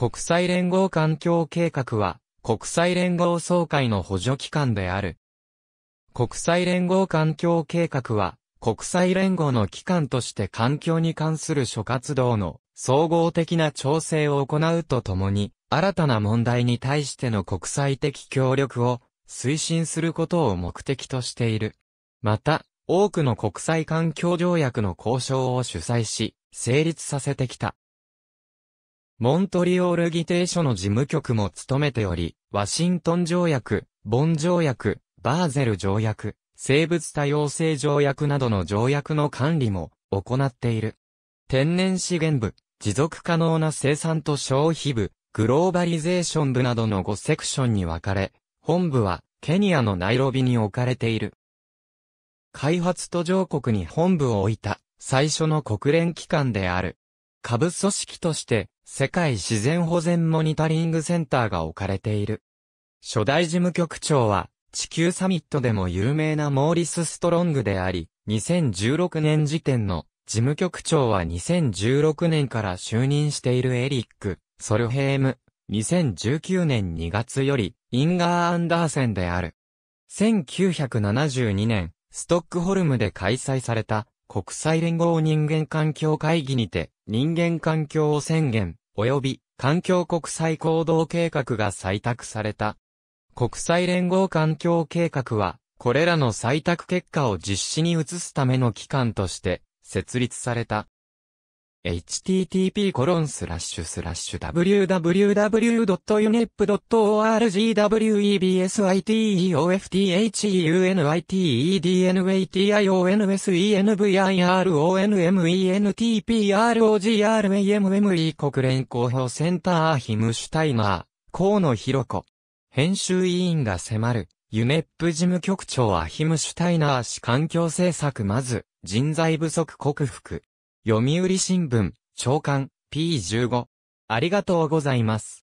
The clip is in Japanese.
国際連合環境計画は、国際連合総会の補助機関である。国際連合環境計画は、国際連合の機関として環境に関する諸活動の総合的な調整を行うとともに、新たな問題に対しての国際的協力を推進することを目的としている。また、多くの国際環境条約の交渉を主催し、成立させてきた。モントリオール議定書の事務局も務めており、ワシントン条約、ボン条約、バーゼル条約、生物多様性条約などの条約の管理も行っている。天然資源部、持続可能な生産と消費部、グローバリゼーション部などの5セクションに分かれ、本部はケニアのナイロビに置かれている。開発途上国に本部を置いた最初の国連機関である。下部組織として世界自然保全モニタリングセンターが置かれている。初代事務局長は、地球サミットでも有名なモーリス・ストロングであり、2016年時点の事務局長は2016年から就任しているエリック・ソルヘーム。2019年2月より、インガー・アンダーセンである。1972年、ストックホルムで開催された国際連合人間環境会議にて、人間環境を宣言、及び環境国際行動計画が採択された。国際連合環境計画は、これらの採択結果を実施に移すための機関として設立された。http://www.unep.org/www.unetfunetionesunetronmentprogr 国連広報センターヒムシュタイマー、河野博子。編集委員が迫る。ユネップ事務局長アヒムシュタイナー氏環境政策まず、人材不足克服。読売新聞、長官、P15。ありがとうございます。